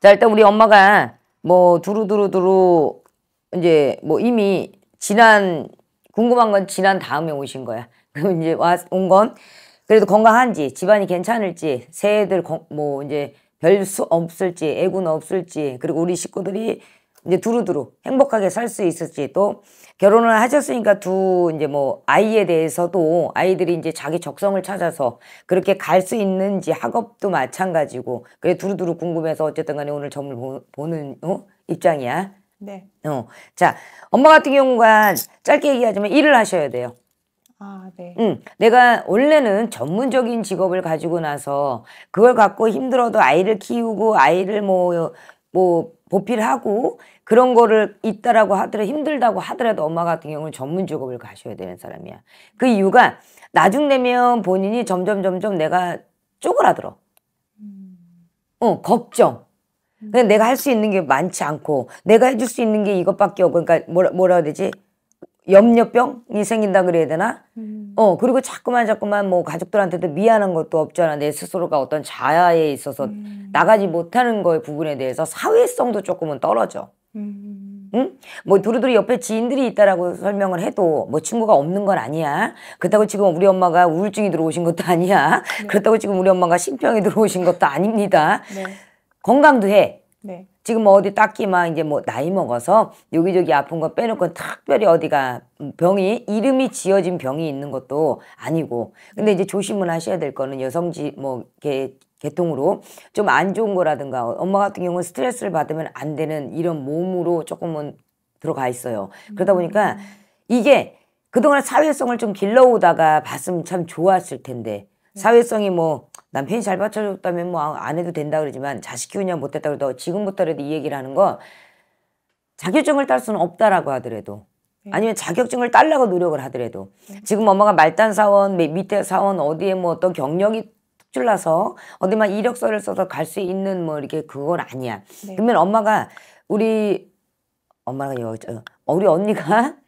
자 일단 우리 엄마가 뭐 두루두루두루 이제 뭐 이미 지난 궁금한 건 지난 다음에 오신 거야. 그럼 이제 온건 그래도 건강한지 집안이 괜찮을지 새해들 뭐 이제 별 수 없을지 애군 없을지 그리고 우리 식구들이 이제 두루두루 행복하게 살 수 있을지 또 결혼을 하셨으니까 두 이제 뭐 아이에 대해서도 아이들이 이제 자기 적성을 찾아서 그렇게 갈 수 있는지 학업도 마찬가지고 그래 두루두루 궁금해서 어쨌든 간에 오늘 점을 보, 는 어? 입장이야. 네. 어. 자, 엄마 같은 경우가 짧게 얘기하자면 일을 하셔야 돼요. 아, 네. 응. 내가 원래는 전문적인 직업을 가지고 나서 그걸 갖고 힘들어도 아이를 키우고 아이를 뭐뭐 보필 하고 그런 거를 있다라고 하더라도 힘들다고 하더라도 엄마 같은 경우는 전문 직업을 가셔야 되는 사람이야. 그 이유가 나중 되면 본인이 점점 점점 내가 쪼그라들어. 음. 어 걱정. 음. 내가 할 수 있는 게 많지 않고 내가 해줄 수 있는 게 이것밖에 없고 그러니까 뭐라 뭐라 해야 되지? 염려병이 생긴다 그래야 되나? 음. 어 그리고 자꾸만 자꾸만 뭐 가족들한테도 미안한 것도 없잖아 내 스스로가 어떤 자아에 있어서 음. 나가지 못하는 거의 부분에 대해서 사회성도 조금은 떨어져. 음. 응? 뭐 두루두루 옆에 지인들이 있다라고 설명을 해도 뭐 친구가 없는 건 아니야. 그렇다고 지금 우리 엄마가 우울증이 들어오신 것도 아니야. 네. 그렇다고 지금 우리 엄마가 심평이 들어오신 것도 아닙니다. 네. 건강도 해. 네. 지금 뭐 어디 딱히 막 이제 뭐 나이 먹어서 여기저기 아픈 거 빼놓고 특별히 어디가 병이 이름이 지어진 병이 있는 것도 아니고 근데 이제 조심은 하셔야 될 거는 여성지 뭐게 개통으로 좀 안 좋은 거라든가 엄마 같은 경우는 스트레스를 받으면 안 되는 이런 몸으로 조금은 들어가 있어요. 그러다 보니까 음. 이게 그동안 사회성을 좀 길러오다가 봤으면 참 좋았을 텐데 네. 사회성이 뭐 남편이 잘 받쳐줬다면 뭐 안 해도 된다 그러지만 자식 키우냐 못했다 그래도 지금부터라도 이 얘기를 하는 거 자격증을 딸 수는 없다라고 하더라도 네. 아니면 자격증을 딸라고 노력을 하더라도 네. 지금 엄마가 말단 사원 밑에 사원 어디에 뭐 어떤 경력이 특출나서 어디만 이력서를 써서 갈 수 있는 뭐 이렇게 그건 아니야 네. 그러면 엄마가 우리 엄마가 여기 우리 언니가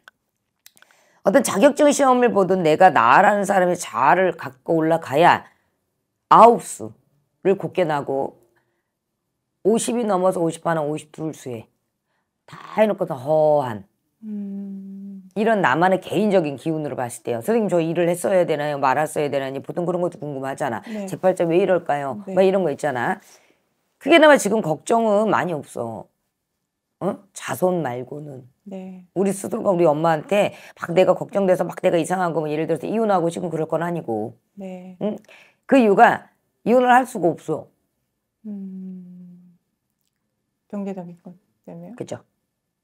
어떤 자격증 시험을 보든 내가 나라는 사람의 자아를 갖고 올라가야 9수를 곱게 나고 50이 넘어서 50 하나 52수에 다 해놓고 다 허한 음. 이런 나만의 개인적인 기운으로 봤을 때요. 선생님 저 일을 했어야 되나요? 말았어야 되나요? 보통 그런 것도 궁금하잖아. 네. 재팔자 왜 이럴까요? 네. 막 이런 거 있잖아. 그게 나마 지금 걱정은 많이 없어. 어? 자손 말고는. 네. 우리 스스로가 우리 엄마한테 막 내가 걱정돼서 막 내가 이상한 거면 뭐 예를 들어서 이혼하고 지금 그럴 건 아니고. 네. 응? 그 이유가 이혼을 할 수가 없어. 음... 경제적인 것 때문에. 그죠.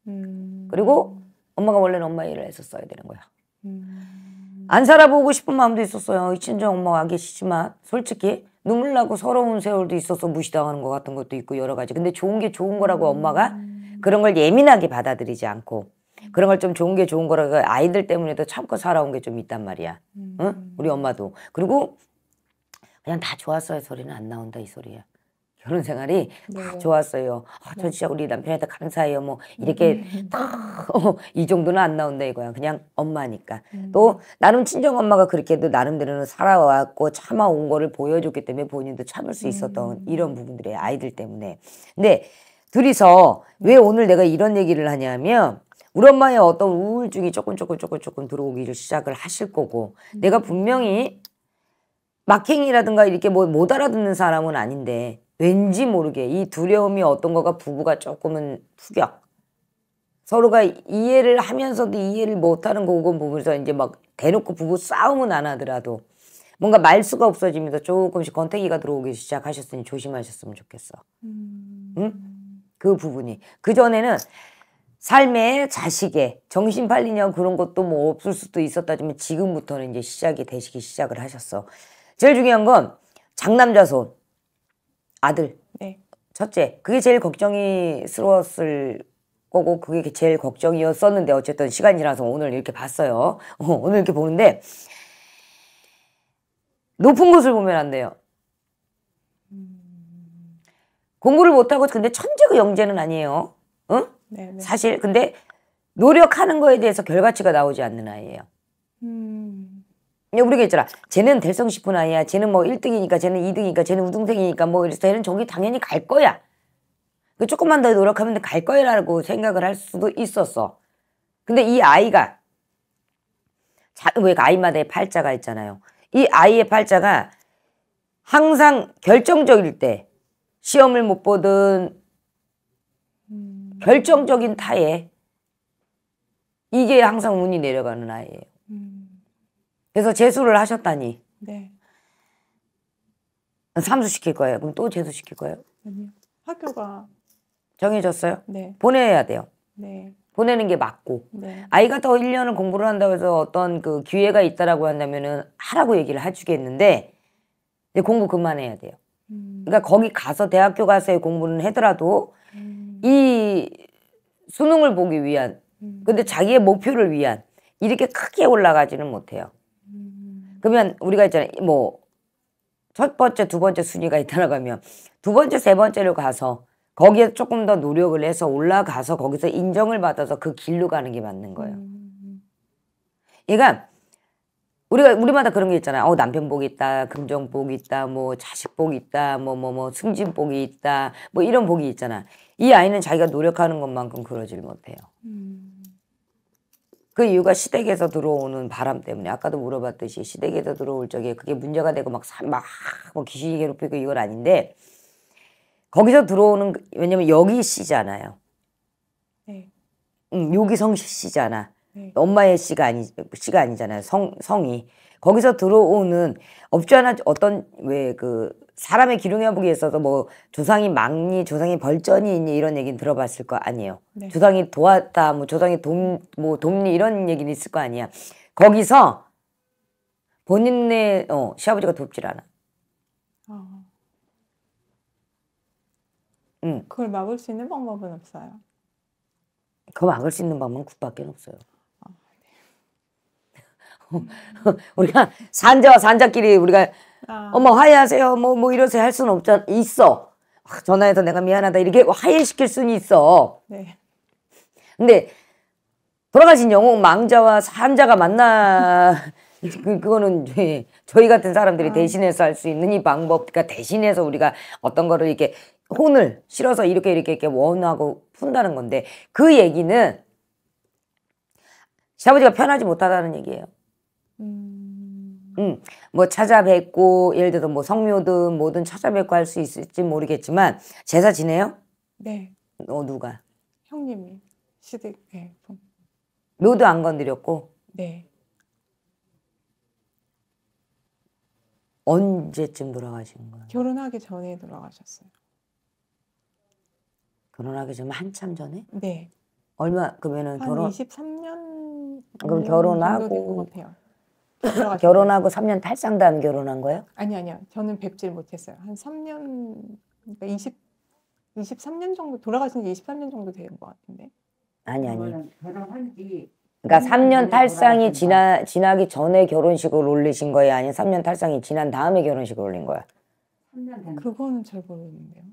음... 그리고 엄마가 원래는 엄마 일을 했었어야 되는 거야. 음... 안 살아보고 싶은 마음도 있었어요. 이 친정 엄마가 계시지만 솔직히 눈물 나고 서러운 세월도 있어서 무시당하는 것 같은 것도 있고 여러 가지. 근데 좋은 게 좋은 거라고 음. 엄마가 그런 걸 예민하게 받아들이지 않고 그런 걸 좀 좋은 게 좋은 거라고 아이들 때문에도 참고 살아온 게 좀 있단 말이야. 음. 응? 우리 엄마도. 그리고 그냥 다 좋았어요 소리는 안 나온다 이 소리야. 결혼 생활이 네. 다 좋았어요. 아, 저 네. 진짜 우리 남편한테 감사해요. 뭐 이렇게 음. 딱이 정도는 안 나온다 이거야. 그냥 엄마니까. 음. 또 나름 친정 엄마가 그렇게도 나름대로는 살아왔고 참아온 거를 보여줬기 때문에 본인도 참을 수 있었던 음. 이런 부분들의 아이들 때문에. 근데 둘이서 왜 음. 오늘 내가 이런 얘기를 하냐면 우리 엄마의 어떤 우울증이 조금 조금 조금 조금 들어오기를 시작을 하실 거고 음. 내가 분명히 막행이라든가 이렇게 뭐 못 알아듣는 사람은 아닌데 왠지 모르게 이 두려움이 어떤 거가 부부가 조금은 투격 서로가 이해를 하면서도 이해를 못하는 거고 보면서 이제 막 대놓고 부부 싸움은 안 하더라도 뭔가 말수가 없어지면서 조금씩 권태기가 들어오기 시작하셨으니 조심하셨으면 좋겠어. 음. 응? 그 부분이 그 전에는 삶의 자식의 정신 팔리냐 그런 것도 뭐 없을 수도 있었다지만 지금부터는 이제 시작이 되시기 시작을 하셨어. 제일 중요한 건 장남자손 아들 네. 첫째 그게 제일 걱정이스러웠을 거고 그게 제일 걱정이었었는데 어쨌든 시간이 라서 오늘 이렇게 봤어요. 어, 오늘 이렇게 보는데 높은 곳을 보면 안 돼요. 공부를 못하고 근데 천재고 영재는 아니에요. 응? 네네. 네. 사실 근데 노력하는 거에 대해서 결과치가 나오지 않는 아이예요. 음... 우리가 있잖아. 쟤는 될성싶은 아이야. 쟤는 뭐 1등이니까, 쟤는 2등이니까, 쟤는 우등생이니까 뭐 이래서 쟤는 저기 당연히 갈 거야. 그 조금만 더 노력하면 갈 거야라고 생각을 할 수도 있었어. 근데 이 아이가 자, 왜 그 아이마다의 팔자가 있잖아요. 이 아이의 팔자가 항상 결정적일 때 시험을 못 보든 음. 결정적인 타에 이게 항상 운이 내려가는 아이예요. 그래서 재수를 하셨다니. 네. 삼수시킬 거예요. 그럼 또 재수시킬 거예요? 아니요. 학교가 정해졌어요? 네. 보내야 돼요. 네. 보내는 게 맞고 네. 아이가 더 1년을 공부를 한다고 해서 어떤 그 기회가 있다라고 한다면은 하라고 얘기를 해주겠는데 이제 공부 그만해야 돼요. 음. 그러니까 거기 가서 대학교 가서의 공부는 하더라도 음. 이 수능을 보기 위한 음. 근데 자기의 목표를 위한 이렇게 크게 올라가지는 못해요. 그러면 우리가 있잖아요. 뭐 첫 번째, 두 번째 순위가 있다라고 하면 두 번째, 세 번째로 가서 거기에 조금 더 노력을 해서 올라가서 거기서 인정을 받아서 그 길로 가는 게 맞는 거예요. 그러니까 우리가 우리마다 그런 게 있잖아요. 어 남편복이 있다, 금정복이 있다, 뭐 자식복이 있다, 뭐 뭐뭐 뭐, 뭐, 승진복이 있다, 뭐 이런 복이 있잖아. 이 아이는 자기가 노력하는 것만큼 그러질 못해요. 음. 그 이유가 시댁에서 들어오는 바람 때문에 아까도 물어봤듯이 시댁에서 들어올 적에 그게 문제가 되고 막막 막 뭐 귀신이 괴롭히고 이건 아닌데 거기서 들어오는 그, 왜냐면 여기 씨잖아요. 네. 응, 음, 여기 성 씨잖아. 네. 엄마의 씨가 아니 씨가 아니잖아요. 성 성이 거기서 들어오는 업주하나 어떤 왜 그 사람의 기록 여부에 있어서 뭐 조상이 망니, 조상이 벌전이 있니 이런 얘기는 들어봤을 거 아니에요. 네. 조상이 도왔다, 뭐 조상이 돕, 뭐 돕니 이런 얘기는 있을 거 아니야. 거기서 본인의 어, 시아버지가 돕질 않아. 어. 응. 그걸 막을 수 있는 방법은 없어요. 그거 막을 수 있는 방법은 굿밖에 없어요. 우리가 산자와 산자끼리 우리가 아. 어머 화해하세요 뭐뭐 뭐 이러세요 할 수는 없잖 있어 아, 전화해서 내가 미안하다 이렇게 화해시킬 수는 있어 네. 근데 돌아가신 영웅 망자와 산자가 만나 그, 그, 그거는 저희, 저희 같은 사람들이 아. 대신해서 할 수 있는 이 방법 그러니까 대신해서 우리가 어떤 거를 이렇게 혼을 실어서 이렇게 이렇게 이렇게 원하고 푼다는 건데 그 얘기는 시아버지가 편하지 못하다는 얘기예요. 음. 음. 뭐 찾아뵙고 예를 들어 뭐 성묘든 뭐든 찾아뵙고 할 수 있을지 모르겠지만 제사 지내요? 네. 어 누가? 형님이 시댁. 네. 묘도 안 건드렸고. 네. 언제쯤 돌아가신 거예요? 결혼하기 전에 돌아가셨어요. 결혼하기 전 한참 전에? 네. 얼마 그러면은 결혼 23년 그럼 결혼하고 결혼하고 3년 탈상단 결혼한 거예요? 아니 아니요. 저는 뵙질 못했어요. 한 3년 그러니까 20 23년 정도 돌아가신 지 23년 정도 된것 같은데. 아니 아니. 결혼한 지 그러니까 3년 탈상이 지나 지나기 전에 결혼식을 올리신 거예요? 아니 3년 탈상이 지난 다음에 결혼식을 올린 거야? 3년 된. 그거는 잘모르는데요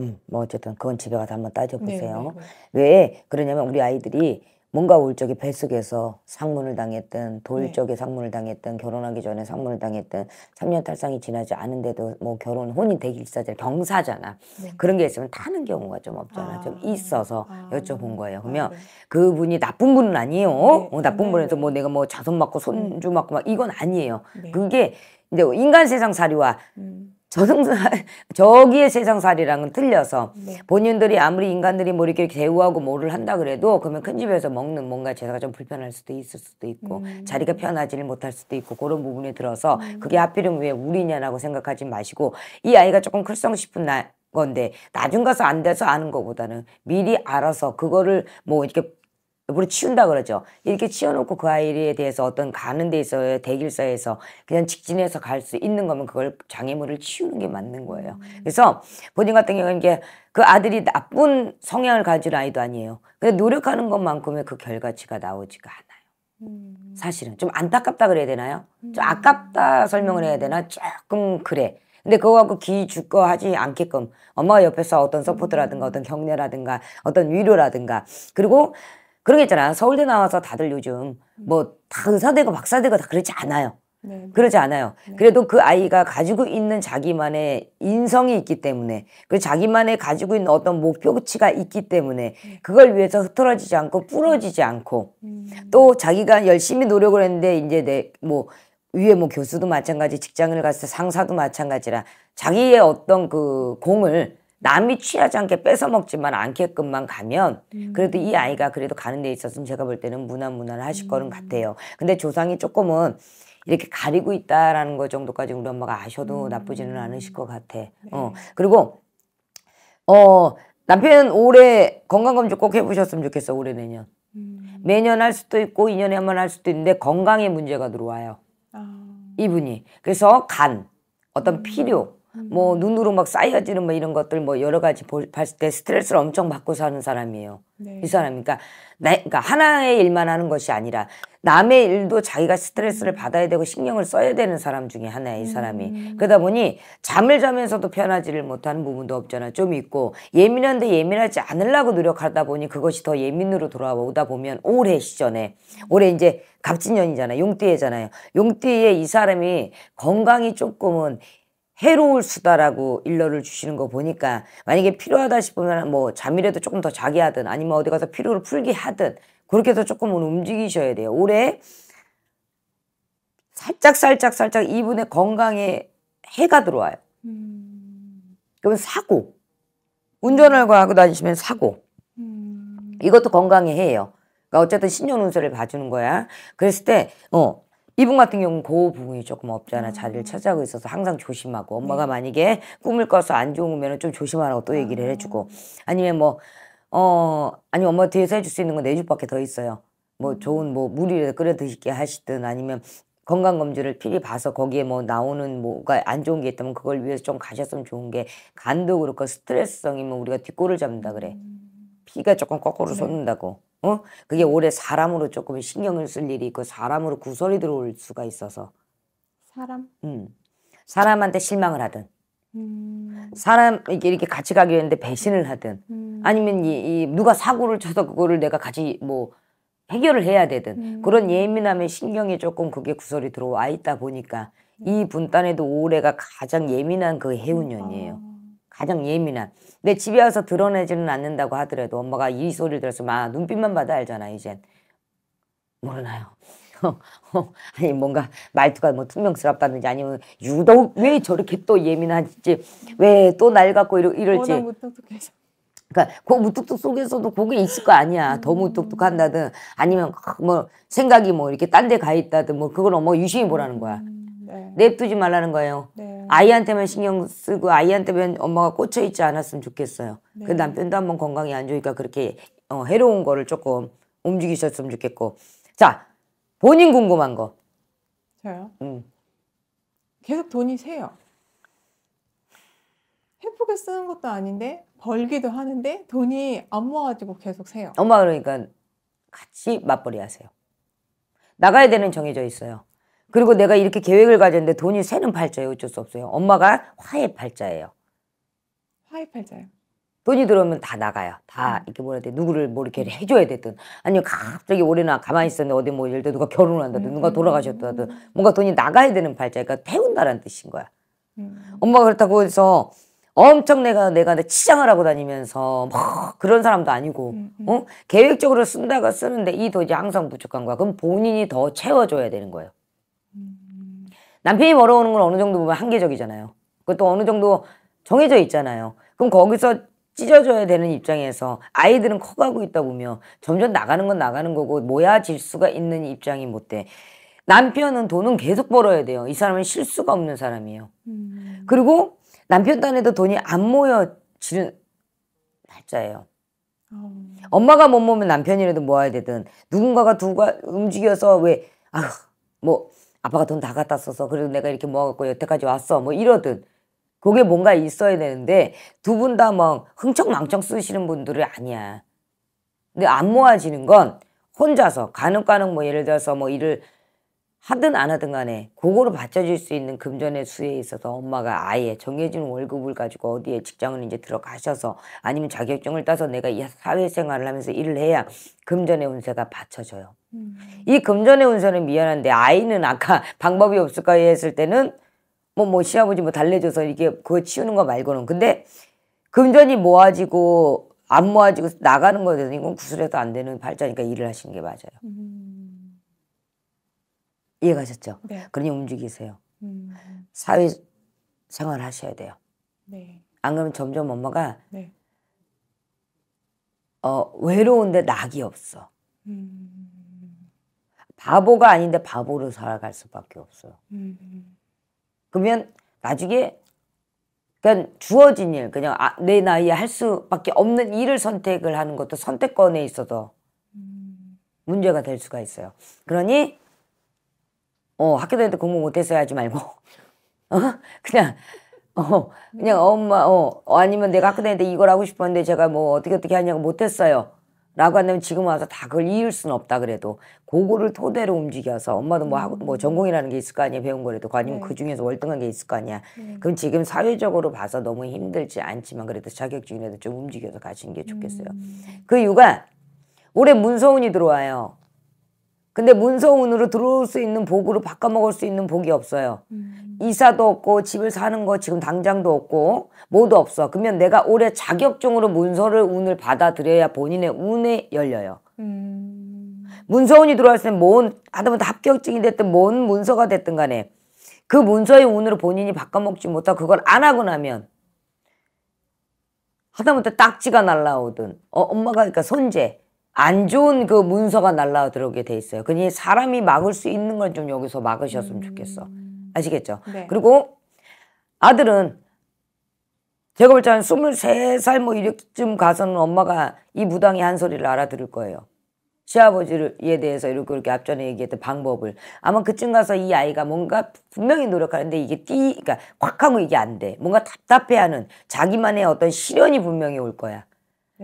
음, 뭐 어쨌든 그건 집에 가서 한번 따져보세요. 네, 네, 네. 왜 그러냐면 우리 아이들이 뭔가 올 적에 뱃속에서 상문을 당했든 돌 네. 쪽에 상문을 당했든 결혼하기 전에 상문을 당했든 3년 탈상이 지나지 않은데도 뭐 결혼 혼인 대기사제경사잖아 네. 그런 게 있으면 타는 경우가 좀 없잖아 아. 좀 있어서 아. 여쭤본 거예요 아, 그러면 아, 네. 그분이 나쁜 분은 아니에요 네. 어, 뭐 나쁜 네. 분에서 뭐 내가 뭐 자손 맞고 손주 음. 맞고 막 이건 아니에요 네. 그게 이제 인간 세상 사리와 음. 저승사 저기의 세상살이랑은 틀려서 네. 본인들이 아무리 인간들이 뭐 이렇게 대우하고 뭐를 한다 그래도 그러면 큰 집에서 먹는 뭔가 제사가 좀 불편할 수도 있을 수도 있고 음. 자리가 편하지를 못할 수도 있고 그런 부분에 들어서 음. 그게 하필이면 왜 우리냐라고 생각하지 마시고 이 아이가 조금 클성 싶은 나 건데 나중 가서 안 돼서 아는 것보다는 미리 알아서 그거를 뭐 이렇게 물론 치운다 그러죠. 이렇게 치워놓고 그 아이에 대해서 어떤 가는 데 있어요. 대길사에서 그냥 직진해서 갈 수 있는 거면 그걸 장애물을 치우는 게 맞는 거예요. 음. 그래서 본인 같은 경우는 이게 그 아들이 나쁜 성향을 가진 아이도 아니에요. 근데 노력하는 것만큼의 그 결과치가 나오지가 않아요. 음. 사실은 좀 안타깝다 그래야 되나요? 좀 음. 아깝다 설명을 해야 되나? 조금 그래. 근데 그거갖고기죽고 하지 않게끔 엄마가 옆에서 어떤 서포트라든가 어떤 격려라든가 어떤 위로라든가 그리고 그러겠잖아 서울대 나와서 다들 요즘 음. 뭐다 의사되고 박사되고 다 그렇지 않아요. 네. 그러지 않아요. 네. 그래도 그 아이가 가지고 있는 자기만의 인성이 있기 때문에 그 자기만의 가지고 있는 어떤 목표치가 있기 때문에 네. 그걸 위해서 흐트러지지 않고 부러지지 않고 음. 또 자기가 열심히 노력을 했는데 이제 내 뭐 위에 뭐 교수도 마찬가지 직장을 갔을 때 상사도 마찬가지라 자기의 어떤 그 공을 남이 취하지 않게 뺏어먹지만 않게끔만 가면 음. 그래도 이 아이가 그래도 가는 데 있어서는 제가 볼 때는 무난무난하실 음. 거는 같아요. 근데 조상이 조금은 이렇게 가리고 있다라는 거 정도까지 우리 엄마가 아셔도 음. 나쁘지는 않으실 것 같아. 네. 어. 그리고 어 남편 올해 건강검진 꼭 해보셨으면 좋겠어 올해 내년. 음. 매년 할 수도 있고 2년에 한 번 할 수도 있는데 건강에 문제가 들어와요. 아. 이분이. 그래서 간, 어떤 음. 필요, 뭐 음. 눈으로 막 쌓여지는 뭐 이런 것들 뭐 여러 가지 볼, 봤을 때 스트레스를 엄청 받고 사는 사람이에요. 네. 이 사람이 그러니까, 그러니까 하나의 일만 하는 것이 아니라 남의 일도 자기가 스트레스를 음. 받아야 되고 신경을 써야 되는 사람 중에 하나예이 사람이. 음. 그러다 보니 잠을 자면서도 편하지를 못하는 부분도 없잖아. 좀 있고 예민한데 예민하지 않으려고 노력하다 보니 그것이 더 예민으로 돌아오다 보면 올해 시전에 올해 이제 갑진년이잖아. 용띠해잖아요. 용띠에 이 사람이 건강이 조금은 해로울 수다라고 일러를 주시는 거 보니까 만약에 필요하다 싶으면 뭐 잠이라도 조금 더 자게 하든 아니면 어디 가서 피로를 풀게 하든 그렇게 해서 조금은 움직이셔야 돼요. 올해 살짝 살짝 살짝 이분의 건강에 해가 들어와요. 음... 그럼 사고 운전을 하고 다니시면 사고 음. 이것도 건강에 해요. 그러니까 어쨌든 신년 운세를 봐주는 거야. 그랬을 때어 이분 같은 경우는 고부분이 그 조금 없잖아. 자리를 음. 차지하고 있어서 항상 조심하고 엄마가 네. 만약에 꿈을 꿔서 안 좋으면 좀 조심하라고 또 아. 얘기를 해주고 아니면 뭐 어, 아니 엄마 뒤에서 해줄 수 있는 건내 집밖에 더 있어요. 뭐 음. 좋은 뭐 물이라도 끓여 드시게 하시든 아니면 건강 검진을 필히 봐서 거기에 뭐 나오는 뭐가 안 좋은 게 있다면 그걸 위해서 좀 가셨으면 좋은 게 간도 그렇고 스트레스성이면 우리가 뒷골을 잡는다 그래. 음. 피가 조금 거꾸로 솟는다고. 어? 그게 올해 사람으로 조금 신경을 쓸 일이 있고 사람으로 구설이 들어올 수가 있어서. 사람? 음. 사람한테 실망을 하든. 음. 사람 이렇게, 이렇게 같이 가기로 했는데 배신을 음. 하든 음. 아니면 이, 이 누가 사고를 쳐서 그거를 내가 같이 뭐 해결을 해야 되든 음. 그런 예민함에 신경이 조금 그게 구설이 들어와 있다 보니까 음. 이 분단에도 올해가 가장 예민한 그 그러니까. 해운년이에요. 가장 예민한. 근데 집에 와서 드러내지는 않는다고 하더라도 엄마가 이 소리를 들어서면 눈빛만 봐도 알잖아, 이제 모르나요? 아니 뭔가 말투가 뭐 투명스럽다든지 아니면 유독 왜 저렇게 또 예민하지 왜 또 날 갖고 이러, 이럴지 그러니까 그 무뚝뚝 속에서도 그게 있을 거 아니야. 더 음. 무뚝뚝한다든 아니면 뭐 생각이 뭐 이렇게 딴 데 가 있다든 뭐 그걸 뭐 유심히 보라는 거야. 음. 네. 냅두지 말라는 거예요. 네. 아이한테만 신경 쓰고 아이한테만 엄마가 꽂혀 있지 않았으면 좋겠어요. 그 네. 그 남편도 한번 건강이 안 좋으니까 그렇게 어, 해로운 거를 조금 움직이셨으면 좋겠고. 자, 본인 궁금한 거. 저요? 음. 계속 돈이 새요. 해프게 쓰는 것도 아닌데 벌기도 하는데 돈이 안 모아지고 계속 새요. 엄마 그러니까 같이 맞벌이 하세요. 나가야 되는 정해져 있어요. 그리고 내가 이렇게 계획을 가졌는데 돈이 새는 팔자예요. 어쩔 수 없어요. 엄마가 화해 팔자예요. 화해 팔자요. 돈이 들어오면 다 나가요. 다 음. 이렇게 뭐라 해야 돼. 누구를 뭐 이렇게 해줘야 되든 아니면 갑자기 올해나 가만히 있었는데 어디 뭐 예를 들어 누가 결혼한다든 누가 음. 돌아가셨다든 뭔가 돈이 나가야 되는 팔자니까 그러니까 태운다라는 뜻인 거야. 음. 엄마가 그렇다고 해서 엄청 내가 내가 내 치장을 하고 다니면서 뭐 그런 사람도 아니고 음, 음. 어? 계획적으로 쓴다가 쓰는데 이 돈이 항상 부족한 거야. 그럼 본인이 더 채워줘야 되는 거예요. 남편이 벌어오는 건 어느 정도 보면 한계적이잖아요. 그것도 어느 정도 정해져 있잖아요. 그럼 거기서 찢어져야 되는 입장에서 아이들은 커가고 있다 보면 점점 나가는 건 나가는 거고 모야 질수가 있는 입장이 못 뭐 돼. 남편은 돈은 계속 벌어야 돼요. 이 사람은 실수가 없는 사람이에요. 음. 그리고 남편 딴에도 돈이 안 모여지는 날짜예요. 음. 엄마가 못 모으면 남편이라도 모아야 되든 누군가가 두가 움직여서 왜 아휴 뭐 아빠가 돈 다 갖다 써서 그래도 내가 이렇게 모아갖고 여태까지 왔어 뭐 이러든 그게 뭔가 있어야 되는데 두 분 다 뭐 흥청망청 쓰시는 분들이 아니야. 근데 안 모아지는 건 혼자서 간혹가혹뭐 예를 들어서 뭐 일을 하든 안 하든 간에 그거로 받쳐줄 수 있는 금전의 수에 있어서 엄마가 아예 정해진 월급을 가지고 어디에 직장을 이제 들어가셔서 아니면 자격증을 따서 내가 이 사회생활을 하면서 일을 해야 금전의 운세가 받쳐져요. 음. 이 금전의 운세는 미안한데 아이는 아까 방법이 없을까 했을 때는 뭐뭐 뭐 시아버지 뭐 달래줘서 이게 그거 치우는 거 말고는 근데 금전이 모아지고 안 모아지고 나가는 거에 대해서 이건 구슬해도 안 되는 팔자니까 일을 하시는 게 맞아요. 음. 이해가셨죠? 네. 그러니 움직이세요. 음. 사회 생활 하셔야 돼요. 네. 안 그러면 점점 엄마가 네. 어, 외로운데 낙이 없어. 음. 바보가 아닌데 바보로 살아갈 수밖에 없어요. 음. 그러면 나중에 그냥 주어진 일, 그냥 아, 내 나이에 할 수밖에 없는 일을 선택을 하는 것도 선택권에 있어서 음. 문제가 될 수가 있어요. 그러니 어, 학교 다닐 때 공부 못했어야 하지 말고. 어? 그냥, 어, 그냥 엄마, 어, 아니면 내가 학교 다닐 때 이걸 하고 싶었는데 제가 뭐 어떻게 어떻게 하냐고 못했어요. 라고 한다면 지금 와서 다 그걸 이을 수는 없다 그래도 그거를 토대로 움직여서 엄마도 뭐 하고 뭐 음. 전공이라는 게 있을 거 아니야 배운 거라도 아니면 네. 그 중에서 월등한 게 있을 거 아니야 네. 그럼 지금 사회적으로 봐서 너무 힘들지 않지만 그래도 자격증이라도 좀 움직여서 가시는 게 좋겠어요 음. 그 이유가 올해 문서운이 들어와요 근데 문서운으로 들어올 수 있는 복으로 바꿔먹을 수 있는 복이 없어요. 음. 이사도 없고 집을 사는 거 지금 당장도 없고 뭐도 없어. 그러면 내가 올해 자격증으로 문서를 운을 받아들여야 본인의 운에 열려요. 음. 문서운이 들어왔을 때뭔 하다못해 합격증이 됐든 뭔 문서가 됐든 간에 그 문서의 운으로 본인이 바꿔먹지 못하고 그걸 안 하고 나면 하다못해 딱지가 날라오든 어, 엄마가 그러니까 손재 안 좋은 그 문서가 날라들어오게 돼 있어요. 그니 사람이 막을 수 있는 걸좀 여기서 막으셨으면 음. 좋겠어. 아시겠죠? 네. 그리고 아들은 제가 볼 때는 23살 뭐 이쯤 가서는 엄마가 이 무당이 한 소리를 알아들을 거예요. 시아버지에 대해서 이렇게 이렇게 앞전에 얘기했던 방법을 아마 그쯤 가서 이 아이가 뭔가 분명히 노력하는데 이게 띠 그러니까 콱 하고 이게 안 돼. 뭔가 답답해하는 자기만의 어떤 시련이 분명히 올 거야.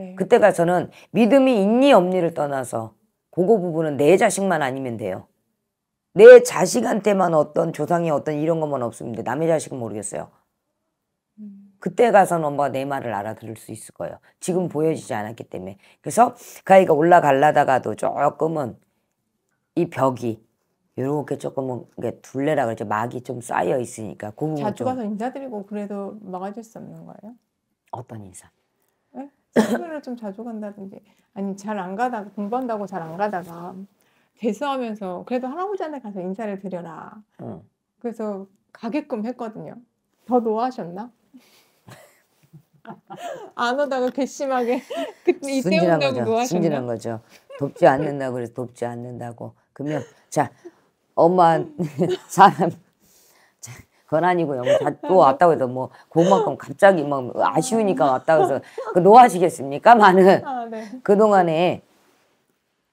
네. 그때가 저는 믿음이 있니 없니를 떠나서 그거 부분은 내 자식만 아니면 돼요. 내 자식한테만 어떤 조상의 어떤 이런 것만 없으면 돼. 남의 자식은 모르겠어요. 음. 그때 가서는 엄마가 내 말을 알아들을 수 있을 거예요. 지금 보여지지 않았기 때문에. 그래서 그 아이가 올라갈라다가도 조금은 이 벽이 이렇게 조금은 둘레라 그러죠. 막이 좀 쌓여 있으니까. 자주 가서 인사드리고 그래도 막아줄 수 없는 거예요? 어떤 인사? 학교를 좀 자주 간다든지 아니 잘 안 가다가 공부한다고 잘 안 가다가 재수하면서 그래도 할아버지한테 가서 인사를 드려라. 어. 그래서 가게끔 했거든요. 더 노하셨나? 안 오다가 괘씸하게 그때 이때 온다고 노진한 거죠. 돕지 않는다고 그래서 돕지 않는다고. 그러면 자 엄마 사람 그건 한이고뭐또 왔다고 해서 뭐 그만큼 갑자기 막 아쉬우니까 왔다고 해서 그 노하시겠습니까? 많은 아, 네. 그동안에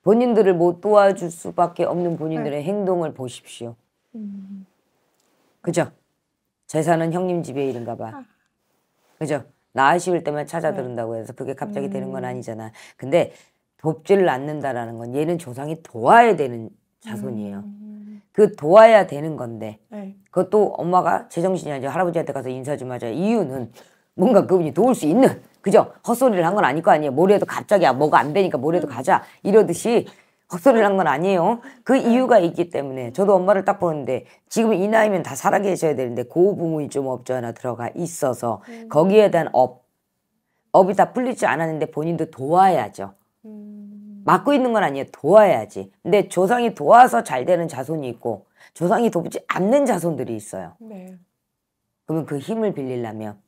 본인들을 못 도와줄 수밖에 없는 본인들의 네. 행동을 보십시오. 음. 그죠? 재산은 형님 집에 일인가 봐. 아. 그죠? 나 아쉬울 때만 찾아들은다고 네. 해서 그게 갑자기 되는 건 음. 아니잖아. 근데 돕지를 않는다라는 건 얘는 조상이 도와야 되는 자손이에요. 음. 그 도와야 되는 건데 네. 그것도 엄마가 제정신이 아니죠 할아버지한테 가서 인사 좀 하자 이유는 뭔가 그분이 도울 수 있는 그죠 헛소리를 한 건 아닐 거 아니에요 모레도 갑자기 뭐가 안 되니까 모레도 음. 가자 이러듯이 헛소리를 한 건 아니에요 그 네. 이유가 있기 때문에 저도 엄마를 딱 보는데 지금 이 나이면 다 살아 계셔야 되는데 고부모이 좀 없지 않아 들어가 있어서 음. 거기에 대한 업 업이 다 풀리지 않았는데 본인도 도와야죠 막고 있는 건 아니에요. 도와야지. 근데 조상이 도와서 잘 되는 자손이 있고 조상이 돕지 않는 자손들이 있어요. 네. 그러면 그 힘을 빌리려면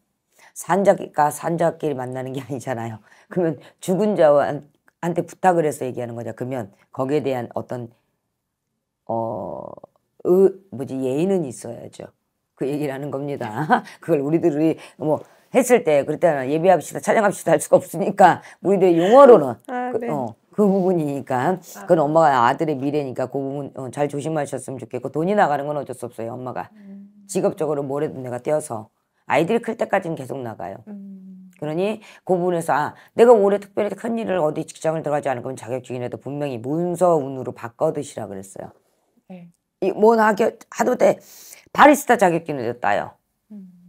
산자가 산자끼리 만나는 게 아니잖아요. 그러면 죽은 자한테 부탁을 해서 얘기하는 거죠. 그러면 거기에 대한 어떤 어, 의, 뭐지 예의는 있어야죠. 그 얘기를 하는 겁니다. 그걸 우리들이 뭐 했을 때 그럴 때는 예비합시다 찬양합시다 할 수가 없으니까 우리들의 용어로는 아, 그, 네. 어, 그 부분이니까 아. 그건 엄마가 아들의 미래니까 그 부분 어, 잘 조심하셨으면 좋겠고 돈이 나가는 건 어쩔 수 없어요 엄마가 음. 직업적으로 뭐래도 내가 떼어서 아이들이 클 때까지는 계속 나가요 음. 그러니 그 부분에서 아 내가 올해 특별히 큰 일을 어디 직장을 들어가지 않을 거면 자격증이라도 분명히 문서운으로 바꿔드시라 그랬어요 네. 이뭔 하게 하도 돼 바리스타 자격증을라도 따요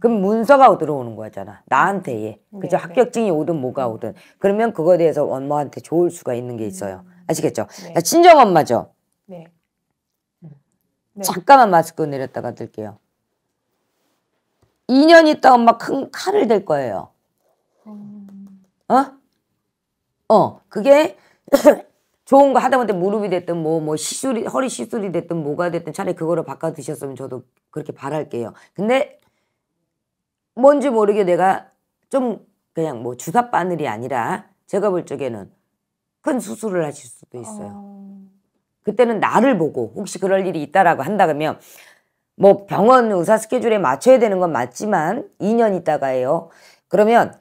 그럼 문서가 들어오는 거잖아. 나한테 예. 네, 그죠? 네, 합격증이 네. 오든 뭐가 오든. 그러면 그거에 대해서 엄마한테 좋을 수가 있는 게 있어요. 음. 아시겠죠? 네. 친정 엄마죠? 네. 네. 잠깐만 마스크 내렸다가 들게요. 2년 있다 엄마 큰 칼을 댈 거예요. 음. 어? 어, 그게 좋은 거 하다못해 무릎이 됐든 뭐, 뭐, 시술이, 허리 시술이 됐든 뭐가 됐든 차라리 그거를 바꿔 드셨으면 저도 그렇게 바랄게요. 근데 뭔지 모르게 내가 좀 그냥 뭐 주사 바늘이 아니라 제가 볼 적에는 큰 수술을 하실 수도 있어요. 어. 그때는 나를 보고 혹시 그럴 일이 있다라고 한다 그러면 뭐 병원 의사 스케줄에 맞춰야 되는 건 맞지만 2년 있다가해요 그러면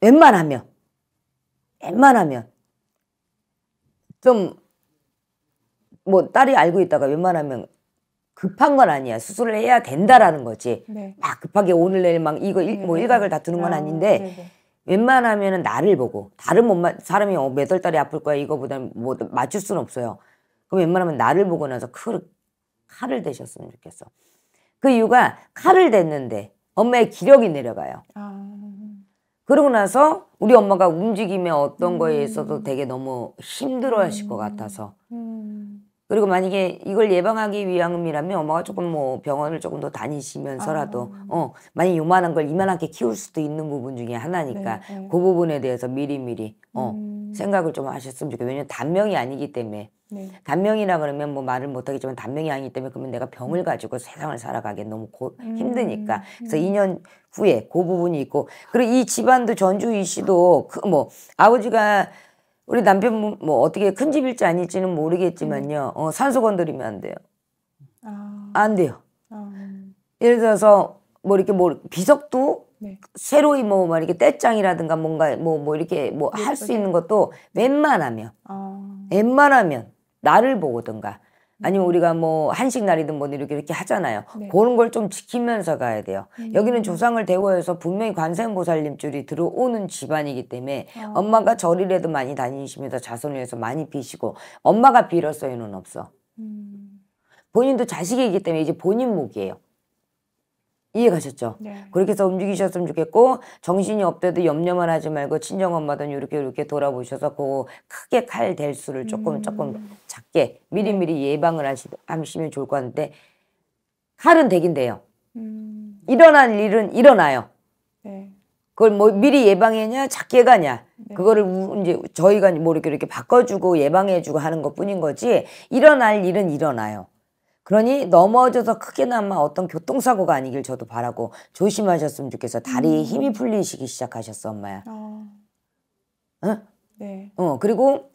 웬만하면 웬만하면 좀 뭐 딸이 알고 있다가 웬만하면 급한 건 아니야. 수술을 해야 된다라는 거지. 네. 막 아, 급하게 오늘 내일 막 이거 일, 네. 뭐 네, 네. 일각을 다투는 건 아, 아닌데 아, 웬만하면은 나를 보고 다른 몸만 사람이 어, 몇월 달에 아플 거야 이거보다 뭐 맞출 수는 없어요. 그럼 웬만하면 나를 보고 나서 크, 칼을 대셨으면 좋겠어. 그 이유가 칼을 댔는데 엄마의 기력이 내려가요. 아... 그러고 나서 우리 엄마가 움직임에 어떤 음... 거에 있어도 되게 너무 힘들어 하실 것 음. 같아서 음... 그리고 만약에 이걸 예방하기 위함이라면 엄마가 조금 뭐 병원을 조금 더 다니시면서라도 아. 어 만약 요만한 걸 이만하게 키울 수도 있는 부분 중에 하나니까 네, 네. 그 부분에 대해서 미리미리 어 음. 생각을 좀 하셨으면 좋겠어요 왜냐면 단명이 아니기 때문에 네. 단명이라 그러면 뭐 말을 못하겠지만 단명이 아니기 때문에 그러면 내가 병을 음. 가지고 세상을 살아가기 너무 고, 음. 힘드니까 그래서 2년 음. 후에 그 부분이 있고 그리고 이 집안도 전주이 씨도 그 뭐 아버지가 우리 남편 뭐, 뭐 어떻게 큰 집일지 아닐지는 모르겠지만요. 음. 어, 산소 건드리면 안 돼요. 아... 안 돼요. 아... 음. 예를 들어서 뭐 이렇게 뭐 비석도 네. 새로이 뭐막 이렇게 떼짱이라든가 뭔가 뭐뭐 뭐 이렇게 뭐 할수 네, 있는 것도 웬만하면 아... 웬만하면 나를 보고든가 아니면 우리가 음. 뭐 한식 날이든 뭐 이렇게 이렇게 하잖아요. 네. 그런 걸 좀 지키면서 가야 돼요. 음. 여기는 조상을 대워해서 분명히 관세음보살님 줄이 들어오는 집안이기 때문에 아. 엄마가 절이라도 많이 다니시면서 자손을 위해서 많이 비시고 엄마가 빌었어요는 없어. 음. 본인도 자식이기 때문에 이제 본인 몫이에요. 이해가셨죠? 네. 그렇게 해서 움직이셨으면 좋겠고 정신이 없대도 염려만 하지 말고 친정 엄마든 이렇게 이렇게 돌아보셔서 그 크게 칼될 수를 조금 음. 조금 작게 미리미리 네. 예방을 하시, 하시면 좋을 것 같은데 칼은 되긴 돼요. 음. 일어날 일은 일어나요. 네. 그걸 뭐 미리 예방했냐 작게 가냐 네. 그거를 우, 이제 저희가 모르게 뭐 이렇게 바꿔주고 예방해주고 하는 것뿐인 거지 일어날 일은 일어나요. 그러니 넘어져서 크게나마 어떤 교통사고가 아니길 저도 바라고 조심하셨으면 좋겠어. 다리에 음. 힘이 풀리시기 시작하셨어, 엄마야. 어. 응? 네. 어, 그리고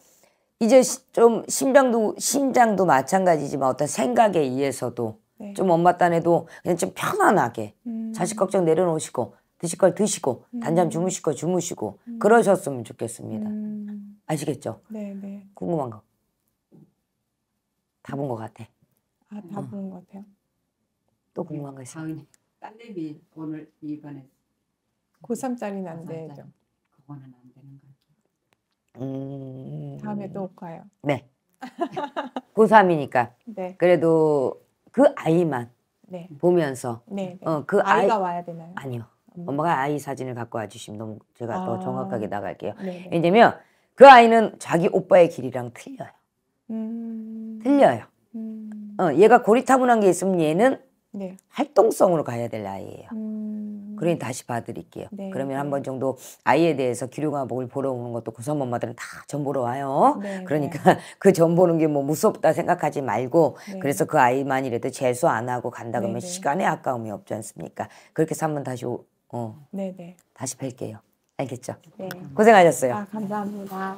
이제 좀 심장도 심장도 마찬가지지만 어떤 생각에 의해서도 네. 좀 엄마 딴에도 그냥 좀 편안하게 음. 자식 걱정 내려놓으시고 드실 걸 드시고 음. 단잠 주무실 걸 주무시고 음. 그러셨으면 좋겠습니다. 음. 아시겠죠? 네, 네. 궁금한 거 다 본 것 같아. 아, 다 어. 음. 보는 것 같아요. 또 궁금한 거 있어요? 다내미 오늘 이번에 고3짜리는 안 고3짜리. 되죠. 그거는 안 되는 거 음... 다음에 또올요 네. 고3이니까. 네. 그래도 그 아이만 네. 보면서 네, 네. 어, 그 아이가 아이... 와야 되나요? 아니요. 음. 엄마가 아이 사진을 갖고 와주시면 너무 제가 아... 더 정확하게 나갈게요. 네, 네. 왜냐면 그 아이는 자기 오빠의 길이랑 틀려요. 음... 틀려요. 어, 얘가 고리타분한 게 있으면 얘는 네. 활동성으로 가야 될 아이예요. 음... 그러니 다시 봐드릴게요. 네. 그러면 네. 한번 정도 아이에 대해서 기류과목을 보러 오는 것도 고삼 엄마들은 다 전 보러 와요. 네, 그러니까 네. 그전 보는 게 뭐 무섭다 생각하지 말고 네. 그래서 그 아이만이라도 재수 안 하고 간다 그러면 시간에 아까움이 없지 않습니까? 그렇게 삼면 다시 오, 어 다시 뵐게요. 알겠죠? 고생하셨어요. 아, 감사합니다.